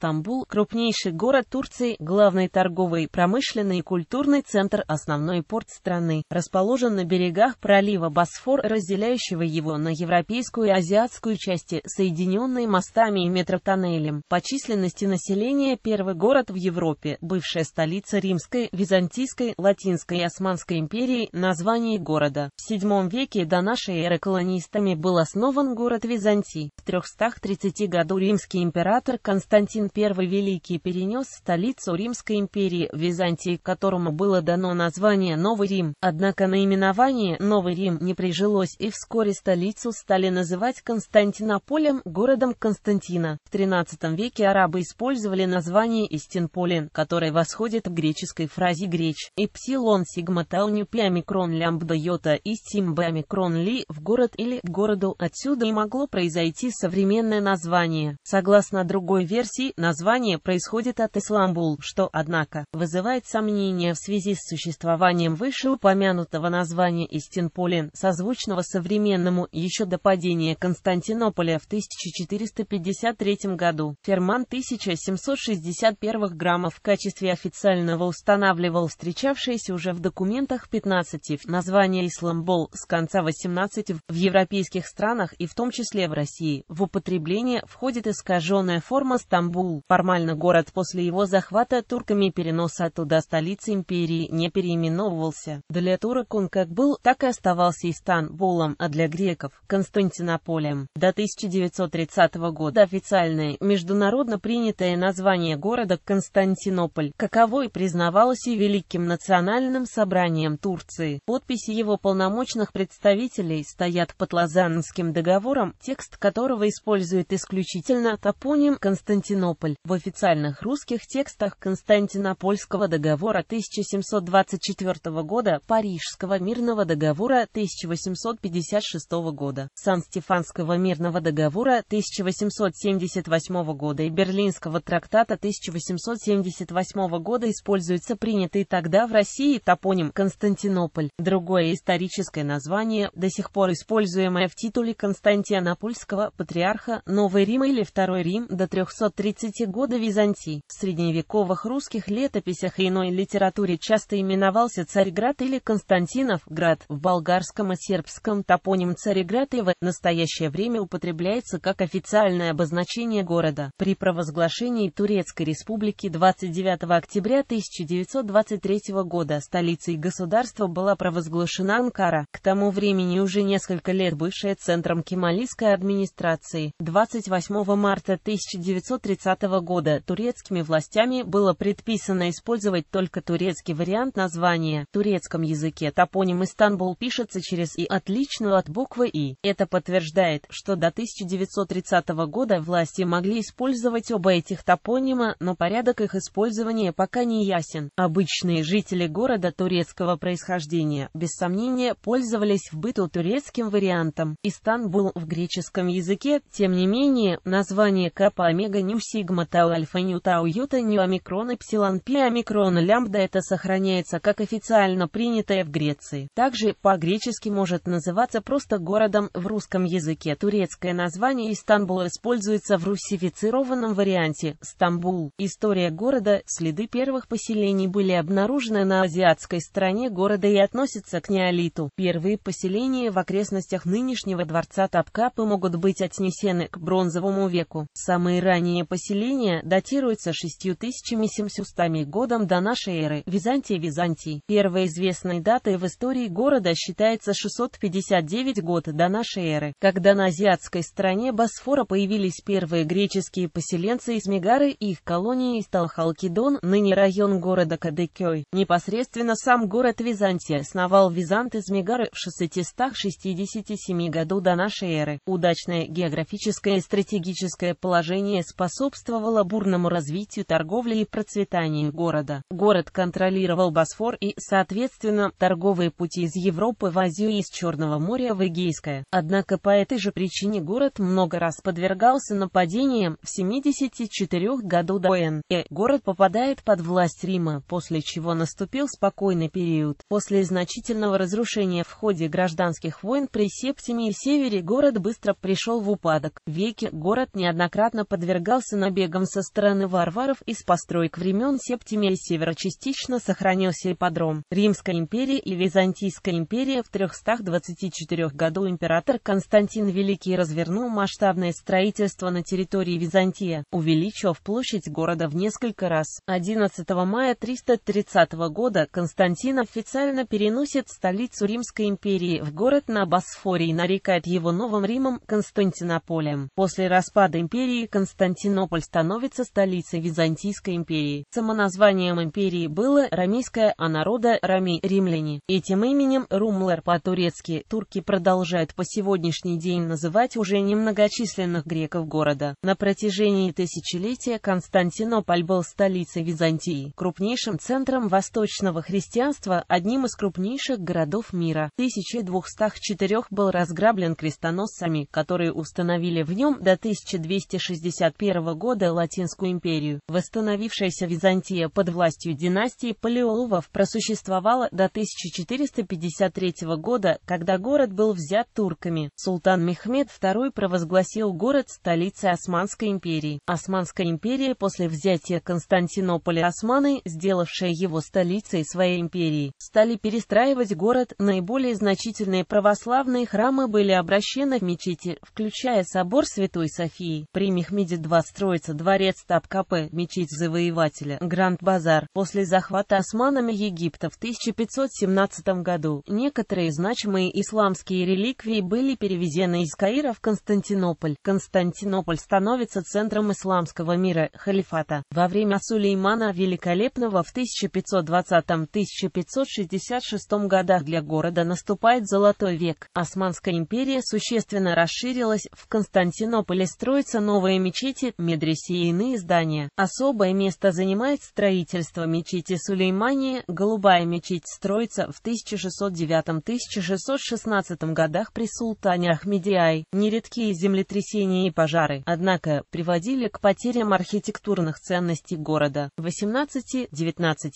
Стамбул – крупнейший город Турции, главный торговый, промышленный и культурный центр, основной порт страны, расположен на берегах пролива Босфор, разделяющего его на европейскую и азиатскую части, соединенные мостами и метротоннелем. По численности населения первый город в Европе, бывшая столица Римской, Византийской, Латинской и Османской империи, название города. В VII веке до нашей эры колонистами был основан город Византий. В 330 году римский император Константин Иоанн I Великий перенес столицу Римской империи в Византии, которому было дано название Новый Рим. Однако наименование Новый Рим не прижилось, и вскоре столицу стали называть Константинополем, городом Константина. В XIII веке арабы использовали название Истинполин, которое восходит к греческой фразе «греч» и псилон сигма тауню пиамикрон лямбда йота и симбамикрон ли в город или городу. Отсюда и могло произойти современное название. Согласно другой версии, Название происходит от Исламбул, что, однако, вызывает сомнения в связи с существованием вышеупомянутого названия Истинполин, созвучного современному еще до падения Константинополя в 1453 году. Ферман 1761 граммов в качестве официального устанавливал встречавшееся уже в документах 15 название Исламбул с конца 18 в европейских странах и в том числе в России. В употребление входит искаженная форма Стамбул Стамбул. Формально город после его захвата турками переноса оттуда столицы империи не переименовывался. Для турок он как был, так и оставался Истанбулом, а для греков – Константинополем. До 1930 года официальное, международно принятое название города Константинополь, каковой признавалось и Великим национальным собранием Турции. Подписи его полномочных представителей стоят под Лозаннским договором, текст которого использует исключительно топоним Константинополь. Константинополь. В официальных русских текстах Константинопольского договора 1724 года, Парижского мирного договора 1856 года, Сан-Стефанского мирного договора 1878 года и Берлинского трактата 1878 года используется принятый тогда в России топоним Константинополь. Другое историческое название, до сих пор используемое в титуле Константинопольского патриарха Новый Рим или Второй Рим до 330 12 года Византии. В средневековых русских летописях и иной литературе часто именовался Царьград или Константинов град. В болгарском и сербском топоним Цареград и в настоящее время употребляется как официальное обозначение города. При провозглашении Турецкой республики 29 октября 1923 года столицей государства была провозглашена Анкара. К тому времени уже несколько лет бывшая центром Кемалийской администрации. 28 марта 1930 2020 года турецкими властями было предписано использовать только турецкий вариант названия. В турецком языке топоним Истанбул пишется через «и» отличную от буквы «и». Это подтверждает, что до 1930 года власти могли использовать оба этих топонима, но порядок их использования пока не ясен. Обычные жители города турецкого происхождения, без сомнения, пользовались в быту турецким вариантом. Истанбул в греческом языке, тем не менее, название Капа Омега Нюси сигма тау альфа ню тау юта ню омикрон эпсилон пи омикрон лямбда это сохраняется как официально принятое в Греции. Также по-гречески может называться просто городом в русском языке. Турецкое название Истанбул используется в русифицированном варианте Стамбул. История города, следы первых поселений были обнаружены на азиатской стороне города и относятся к неолиту. Первые поселения в окрестностях нынешнего дворца Тапкапы могут быть отнесены к бронзовому веку. Самые ранние поселения населения датируется 6700 годом до нашей эры. Византия Византий. Первой известной датой в истории города считается 659 год до нашей эры, когда на азиатской стороне Босфора появились первые греческие поселенцы из Мегары и их колонии из Халкидон ныне район города Кадыкёй. Непосредственно сам город Византия основал Визант из Мегары в 667 году до нашей эры. Удачное географическое и стратегическое положение способствует способствовало бурному развитию торговли и процветанию города. Город контролировал Босфор и, соответственно, торговые пути из Европы в Азию и из Черного моря в Эгейское. Однако по этой же причине город много раз подвергался нападениям в 74 году до н.э. Город попадает под власть Рима, после чего наступил спокойный период. После значительного разрушения в ходе гражданских войн при Септиме и Севере город быстро пришел в упадок. Веки город неоднократно подвергался на набегом со стороны варваров из построек времен Септимия Севера частично сохранился ипподром. Римская империя и Византийская империя в 324 году император Константин Великий развернул масштабное строительство на территории Византии, увеличив площадь города в несколько раз. 11 мая 330 года Константин официально переносит столицу Римской империи в город на Босфоре и нарекает его Новым Римом Константинополем. После распада империи Константинополь Константинополь становится столицей Византийской империи. Самоназванием империи было рамейское, а народа – рамей, римляне. Этим именем румлер по-турецки турки продолжают по сегодняшний день называть уже немногочисленных греков города. На протяжении тысячелетия Константинополь был столицей Византии, крупнейшим центром восточного христианства, одним из крупнейших городов мира. 1204 был разграблен крестоносцами, которые установили в нем до 1261 года года Латинскую империю, восстановившаяся Византия под властью династии Палеоловов просуществовала до 1453 года, когда город был взят турками. Султан Мехмед II провозгласил город столицей Османской империи. Османская империя после взятия Константинополя османы, сделавшая его столицей своей империи, стали перестраивать город, наиболее значительные православные храмы были обращены в мечети, включая собор Святой Софии. При Мехмеде II строили строится дворец Табкапе, мечеть завоевателя, Гранд-Базар. После захвата османами Египта в 1517 году некоторые значимые исламские реликвии были перевезены из Каира в Константинополь. Константинополь становится центром исламского мира, халифата. Во время Сулеймана Великолепного в 1520-1566 годах для города наступает Золотой век. Османская империя существенно расширилась, в Константинополе строятся новые мечети, медресе, адресе и иные здания. Особое место занимает строительство мечети Сулеймании. Голубая мечеть строится в 1609-1616 годах при султане Ахмедиай. Нередкие землетрясения и пожары, однако, приводили к потерям архитектурных ценностей города. В 18-19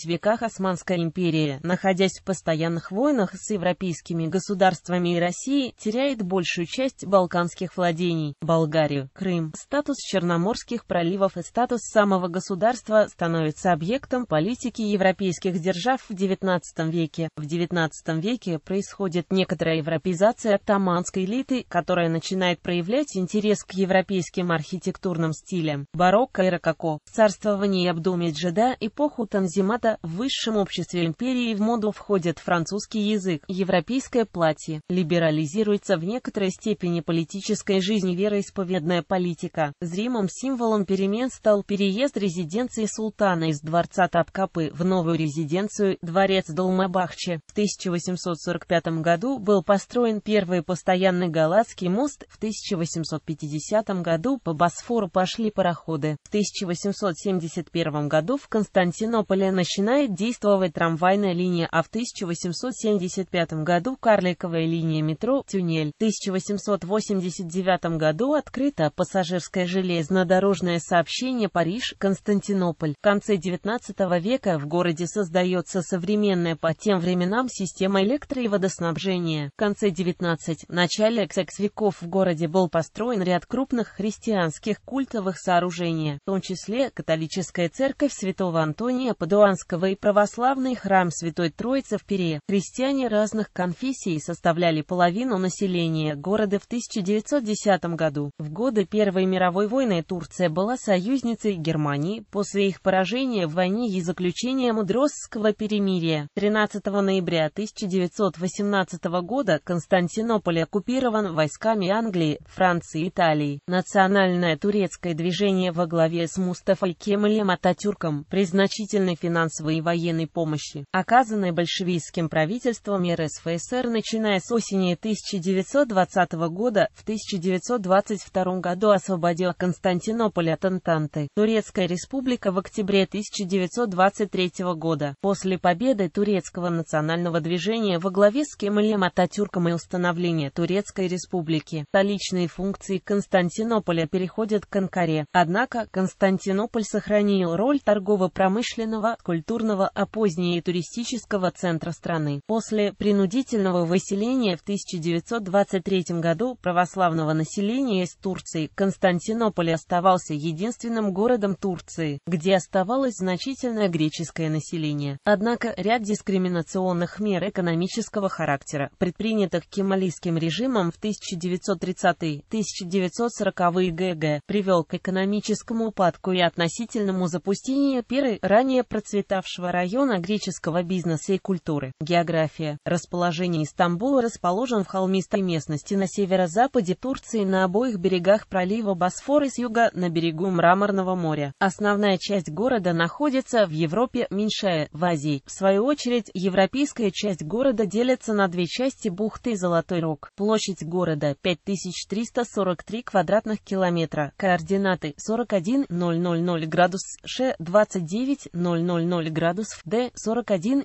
веках Османская империя, находясь в постоянных войнах с европейскими государствами и Россией, теряет большую часть балканских владений – Болгарию, Крым. Статус Черноморский Персидских проливов и статус самого государства становится объектом политики европейских держав в XIX веке. В XIX веке происходит некоторая европеизация оттаманской элиты, которая начинает проявлять интерес к европейским архитектурным стилям. Барокко и рококо. Царствование царствовании Абдумеджида эпоху Танзимата в высшем обществе империи в моду входит французский язык, европейское платье, либерализируется в некоторой степени политической жизни вероисповедная политика, зримым символом Символом перемен стал переезд резиденции султана из дворца Табкапы в новую резиденцию дворец Долмабахче. В 1845 году был построен первый постоянный Галатский мост, в 1850 году по Босфору пошли пароходы. В 1871 году в Константинополе начинает действовать трамвайная линия, а в 1875 году карликовая линия метро «Тюнель». В 1889 году открыта пассажирская железнодорожная дорожное сообщение Париж-Константинополь. В конце XIX века в городе создается современная по тем временам система электро- и водоснабжения. В конце XIX, начале XX веков в городе был построен ряд крупных христианских культовых сооружений, в том числе католическая церковь святого Антония Падуанского и православный храм Святой Троицы в Пере. Христиане разных конфессий составляли половину населения города в 1910 году. В годы Первой мировой войны Турция Франция была союзницей Германии после их поражения в войне и заключения Мудросского перемирия. 13 ноября 1918 года Константинополь оккупирован войсками Англии, Франции и Италии. Национальное турецкое движение во главе с Мустафой Кемалем Ататюрком при значительной финансовой и военной помощи, оказанной большевистским правительством РСФСР начиная с осени 1920 года, в 1922 году освободил Константинополь Метрополитен-Танты, Турецкая республика в октябре 1923 года. После победы турецкого национального движения во главе с Кемалем Ататюрком и установления Турецкой республики, столичные функции Константинополя переходят к Анкаре. Однако, Константинополь сохранил роль торгово-промышленного, культурного, а позднее туристического центра страны. После принудительного выселения в 1923 году православного населения из Турции Константинополь оставался являлся единственным городом Турции, где оставалось значительное греческое население. Однако ряд дискриминационных мер экономического характера, предпринятых кемалийским режимом в 1930-1940-е ГГ, привел к экономическому упадку и относительному запустению первой ранее процветавшего района греческого бизнеса и культуры. География. Расположение Стамбула расположен в холмистой местности на северо-западе Турции на обоих берегах пролива Босфор и с юга на берегу Мраморного моря. Основная часть города находится в Европе, меньшая – в Азии. В свою очередь, европейская часть города делится на две части бухты Золотой Рог. Площадь города – 5343 квадратных километра. Координаты 41.000 градус Ш, 29.000 градус Д, 41.000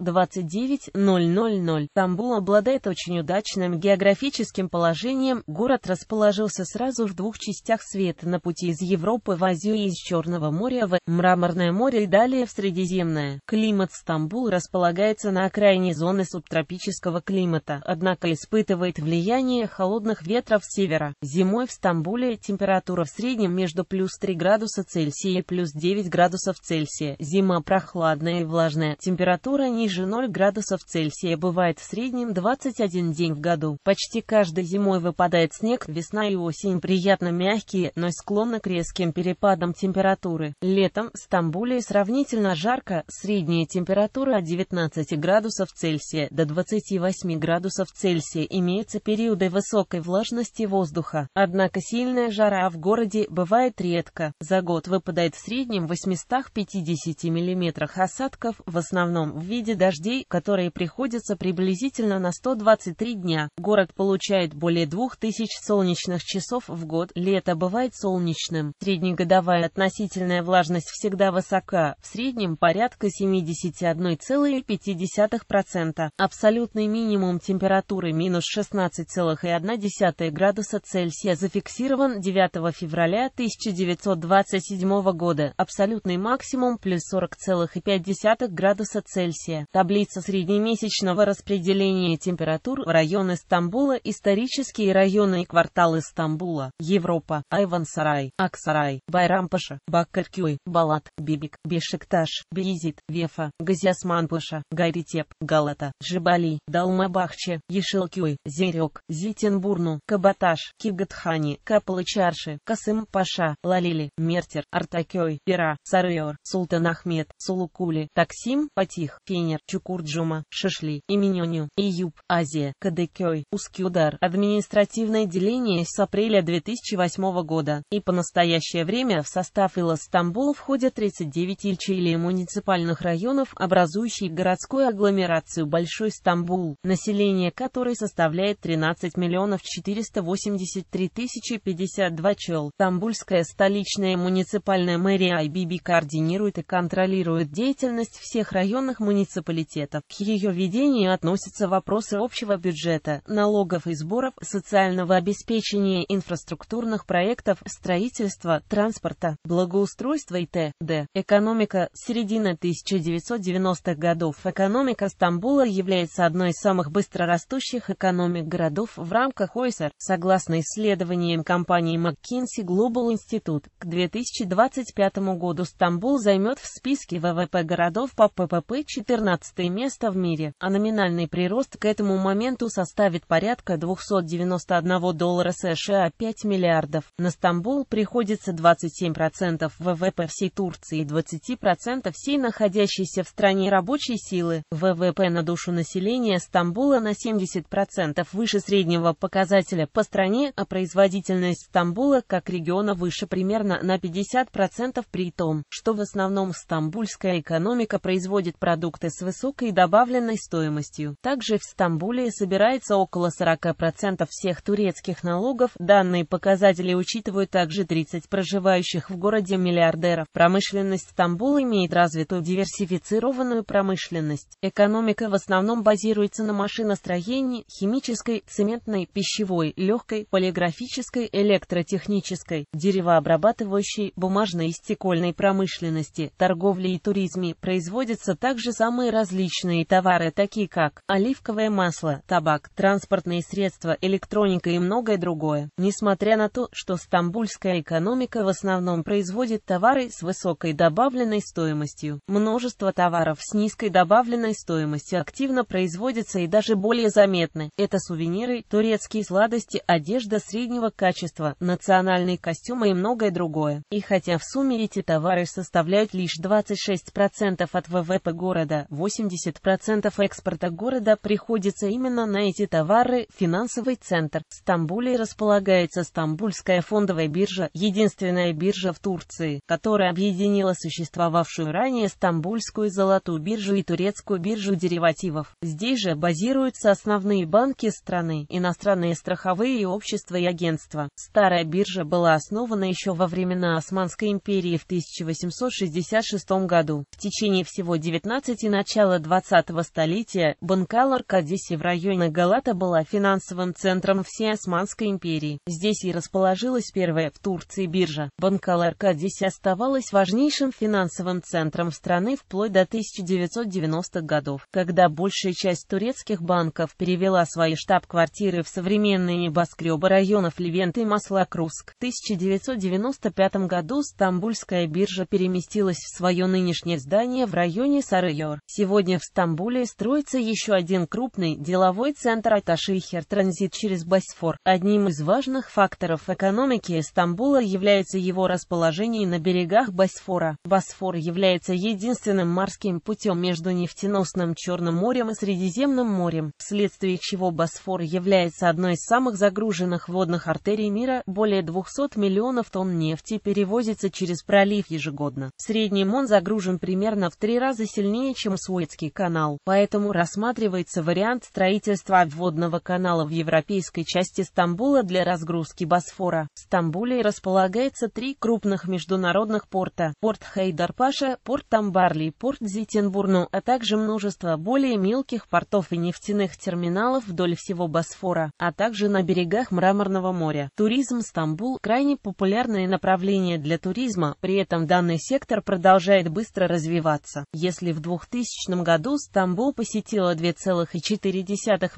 29.000. Стамбул обладает очень удачным географическим положением. Город расположился сразу в двух частях света на пути из Европы в Азию и из Черного моря в Мраморное море и далее в Средиземное. Климат Стамбул располагается на окраине зоны субтропического климата, однако испытывает влияние холодных ветров с севера. Зимой в Стамбуле температура в среднем между плюс 3 градуса Цельсия и плюс 9 градусов Цельсия. Зима прохладная и влажная. Температура ниже 0 градусов Цельсия бывает в среднем 21 день в году. Почти каждой зимой выпадает снег, весна и осень приятно мягкие, но страной склонна к резким перепадам температуры. Летом в Стамбуле сравнительно жарко, средняя температура от 19 градусов Цельсия до 28 градусов Цельсия имеются периоды высокой влажности воздуха. Однако сильная жара в городе бывает редко. За год выпадает в среднем 850 мм осадков, в основном в виде дождей, которые приходятся приблизительно на 123 дня. Город получает более 2000 солнечных часов в год, лето бывает солнечным. Среднегодовая относительная влажность всегда высока, в среднем порядка 71,5%. Абсолютный минимум температуры минус 16,1 градуса Цельсия зафиксирован 9 февраля 1927 года. Абсолютный максимум плюс 40,5 градуса Цельсия. Таблица среднемесячного распределения температур в районы Стамбула, исторические районы и кварталы Стамбула, Европа, Айван Сарай, Аксарай, Байрампаша, Баккалькюй, Балат, Бибик, Бешикташ, Бейзит, Вефа, Газиасманпаша, Гайритеп, Галата, Жибали, Далмабахче, Ешилкюй, Зерек, Зитенбурну, Кабаташ, Кибгатхани, Капалычарши, Касым-Паша, Лалили, Мертер, Артакёй, Пера, Сарыор, Султан Ахмед, Сулукули, Таксим, Патих, Фенер, Чукурджума, Шишли, Именюню, Июб, Азия, Кадыкёй, Ускюдар. Административное деление с апреля 2008 года и по настоящее время в состав Ила Стамбул входят 39 Ильчилей муниципальных районов, образующих городскую агломерацию Большой Стамбул, население которой составляет 13 миллионов 483 тысячи 52 чел. Стамбульская столичная муниципальная мэрия Айбиби координирует и контролирует деятельность всех районных муниципалитетов. К ее ведению относятся вопросы общего бюджета, налогов и сборов, социального обеспечения, инфраструктурных проектов, Строительство, транспорта, благоустройства и т.д. Экономика. Середина 1990-х годов экономика Стамбула является одной из самых быстрорастущих экономик городов в рамках ОИСР. Согласно исследованиям компании McKinsey Global Institute, к 2025 году Стамбул займет в списке ВВП городов по ППП 14 место в мире, а номинальный прирост к этому моменту составит порядка 291 доллара США 5 миллиардов. На Стамбул Стамбул приходится 27% ВВП всей Турции и 20% всей находящейся в стране рабочей силы. ВВП на душу населения Стамбула на 70% выше среднего показателя по стране, а производительность Стамбула как региона выше примерно на 50% при том, что в основном стамбульская экономика производит продукты с высокой добавленной стоимостью. Также в Стамбуле собирается около 40% всех турецких налогов. Данные показатели учитывают также 30 проживающих в городе миллиардеров. Промышленность Стамбула имеет развитую диверсифицированную промышленность. Экономика в основном базируется на машиностроении, химической, цементной, пищевой, легкой, полиграфической, электротехнической, деревообрабатывающей, бумажной и стекольной промышленности, торговле и туризме. Производятся также самые различные товары, такие как оливковое масло, табак, транспортные средства, электроника и многое другое. Несмотря на то, что Стамбул стамбульская экономика в основном производит товары с высокой добавленной стоимостью. Множество товаров с низкой добавленной стоимостью активно производится и даже более заметны. Это сувениры, турецкие сладости, одежда среднего качества, национальные костюмы и многое другое. И хотя в сумме эти товары составляют лишь 26% от ВВП города, 80% экспорта города приходится именно на эти товары, финансовый центр. В Стамбуле располагается Стамбульская фондовая фондовая биржа – единственная биржа в Турции, которая объединила существовавшую ранее Стамбульскую золотую биржу и турецкую биржу деривативов. Здесь же базируются основные банки страны, иностранные страховые общества и агентства. Старая биржа была основана еще во времена Османской империи в 1866 году. В течение всего 19 и начала 20-го столетия Банкалар Кадиси в районе Галата была финансовым центром всей Османской империи. Здесь и расположилась первая Первая в Турции биржа Банкалар-Кадис оставалась важнейшим финансовым центром страны вплоть до 1990-х годов, когда большая часть турецких банков перевела свои штаб-квартиры в современные небоскребы районов Левент и Маслакруск. В 1995 году Стамбульская биржа переместилась в свое нынешнее здание в районе Сарайор. Сегодня в Стамбуле строится еще один крупный деловой центр Аташихер транзит через Босфор. Одним из важных факторов экономики истории Стамбула является его расположение на берегах Босфора. Босфор является единственным морским путем между нефтеносным Черным морем и Средиземным морем, вследствие чего Босфор является одной из самых загруженных водных артерий мира, более 200 миллионов тонн нефти перевозится через пролив ежегодно. Средний Мон загружен примерно в три раза сильнее, чем Суэцкий канал, поэтому рассматривается вариант строительства обводного канала в европейской части Стамбула для разгрузки Босфора. Стамбул Стамбуле располагается три крупных международных порта – порт Хайдарпаша, порт Тамбарли, и порт Зитинбурну, а также множество более мелких портов и нефтяных терминалов вдоль всего Босфора, а также на берегах Мраморного моря. Туризм Стамбул – крайне популярное направление для туризма, при этом данный сектор продолжает быстро развиваться. Если в 2000 году Стамбул посетило 2,4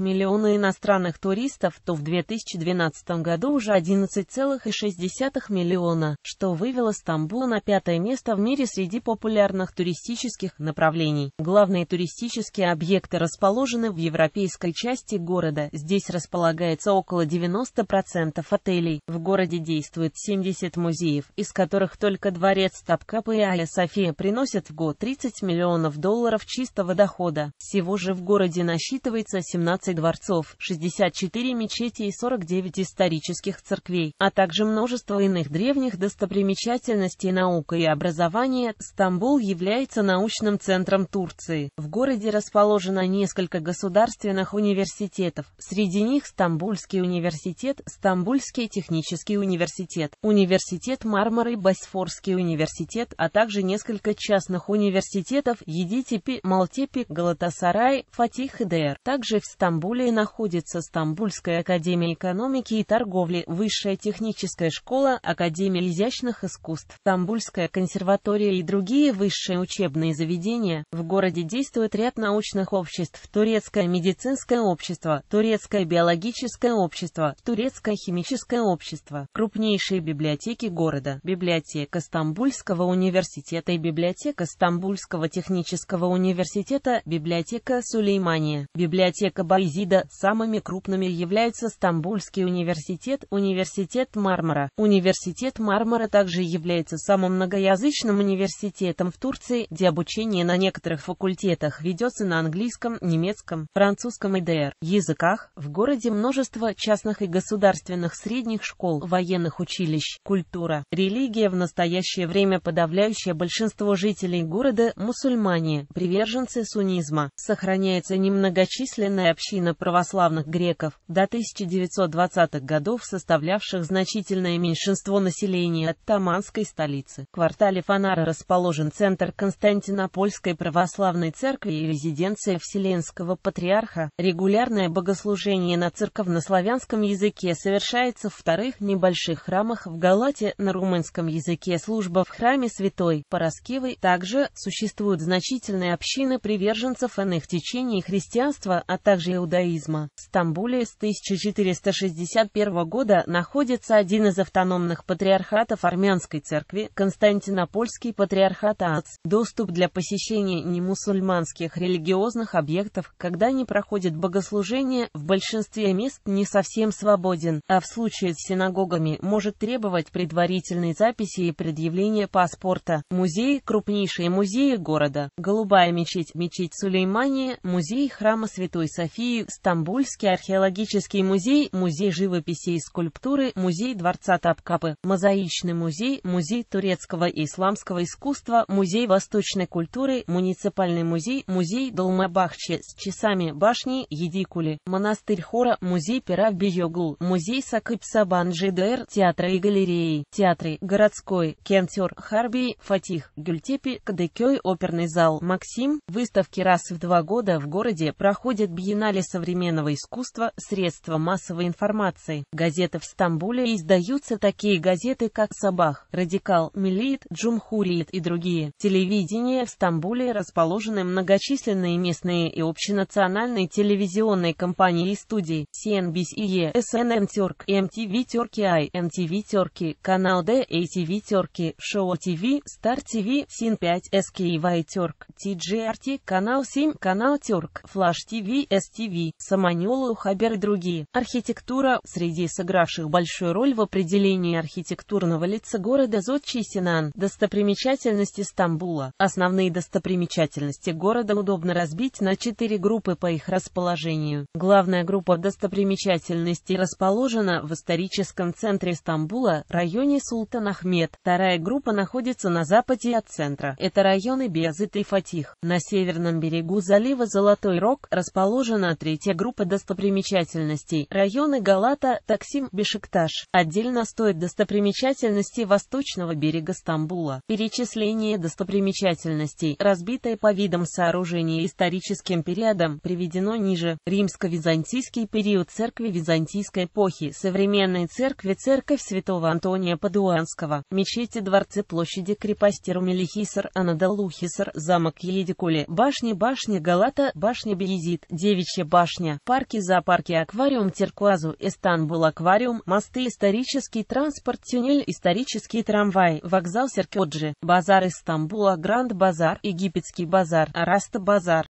миллиона иностранных туристов, то в 2012 году уже 11,6 1,6 миллиона, что вывело Стамбул на пятое место в мире среди популярных туристических направлений. Главные туристические объекты расположены в европейской части города. Здесь располагается около 90% отелей. В городе действует 70 музеев, из которых только дворец Топкапы и Аля София приносят в год 30 миллионов долларов чистого дохода. Всего же в городе насчитывается 17 дворцов, 64 мечети и 49 исторических церквей, а также множество иных древних достопримечательностей наука и образования, Стамбул является научным центром Турции. В городе расположено несколько государственных университетов, среди них Стамбульский университет, Стамбульский технический университет, университет Мармары, Босфорский университет, а также несколько частных университетов Едитепи, Малтепи, Галатасарай, Фатих и Дер. Также в Стамбуле находится Стамбульская академия экономики и торговли, высшая техническая Казанская школа, Академия изящных искусств, Тамбульская консерватория и другие высшие учебные заведения, в городе действует ряд научных обществ, Турецкое медицинское общество, Турецкое биологическое общество, Турецкое химическое общество, крупнейшие библиотеки города, библиотека Стамбульского университета и библиотека Стамбульского технического университета, библиотека Сулеймания, библиотека Байзида, самыми крупными являются Стамбульский университет, университет Мар Мармара. Университет Мармара также является самым многоязычным университетом в Турции, где обучение на некоторых факультетах ведется на английском, немецком, французском и ДР языках. В городе множество частных и государственных средних школ, военных училищ, культура, религия. В настоящее время подавляющее большинство жителей города – мусульмане, приверженцы суннизма. Сохраняется немногочисленная община православных греков, до 1920-х годов составлявших значительную значительное меньшинство населения от таманской столицы. В квартале Фанара расположен центр Константинопольской православной церкви и резиденция Вселенского патриарха. Регулярное богослужение на церковнославянском языке совершается в вторых небольших храмах в Галате, на румынском языке служба в храме Святой Параскевы. Также существуют значительные общины приверженцев иных течений христианства, а также иудаизма. В Стамбуле с 1461 года находится один один из автономных патриархатов армянской церкви, Константинопольский патриархат ААЦ, доступ для посещения немусульманских религиозных объектов, когда не проходит богослужение, в большинстве мест не совсем свободен, а в случае с синагогами может требовать предварительной записи и предъявления паспорта. Музей – крупнейшие музеи города. Голубая мечеть, мечеть Сулеймания, музей храма Святой Софии, Стамбульский археологический музей, музей живописи и скульптуры, музей дворца дворца Тапкапы, Мозаичный музей, Музей турецкого и исламского искусства, Музей восточной культуры, Муниципальный музей, Музей Долмабахче с часами башни Едикули, Монастырь Хора, Музей пера в Биогул, Музей сакыпса Сабанджи Дэр, Театры и галереи, Театры, Городской, Кентер, Харби, Фатих, Гюльтепи, Кадыкёй, Оперный зал, Максим, выставки раз в два года в городе проходят биеннале современного искусства, средства массовой информации, газеты в Стамбуле издает издаются такие газеты, как «Сабах», «Радикал», «Милит», «Джумхуриет» и другие. Телевидение в Стамбуле расположены многочисленные местные и общенациональные телевизионные компании и студии CNBC, SNN Turk, MTV Turkey, MTV Turkey, канал D, ATV Turkey, Show TV, Star TV, Sin 5, SKY Turk, TGRT, канал 7, канал Turk, Flash TV, STV, Саманюлу, Хабер и другие. Архитектура среди сыгравших большую роль в Определение архитектурного лица города Зодчий Синан. Достопримечательности Стамбула. Основные достопримечательности города удобно разбить на четыре группы по их расположению. Главная группа достопримечательностей расположена в историческом центре Стамбула, районе Султан Ахмед. Вторая группа находится на западе от центра. Это районы Безыт и Фатих. На северном берегу залива Золотой Рог расположена третья группа достопримечательностей. Районы Галата, Таксим, Бешикташ. Отдельно отдельно стоят достопримечательности восточного берега Стамбула. Перечисление достопримечательностей, разбитое по видам сооружений и историческим периодам, приведено ниже. Римско-византийский период церкви византийской эпохи, современной церкви церковь святого Антония Падуанского, мечети дворцы площади крепости Румелихисар, Анадалухисар, замок Елидикуле, башни башни Галата, башня Березит, девичья башня, парки зоопарки аквариум Теркуазу, Истанбул аквариум, мосты исторические Туристический транспорт, тюнель, исторический трамвай, вокзал Серкёджи, базар из Стамбула, Гранд-базар, Египетский базар, Раста-базар.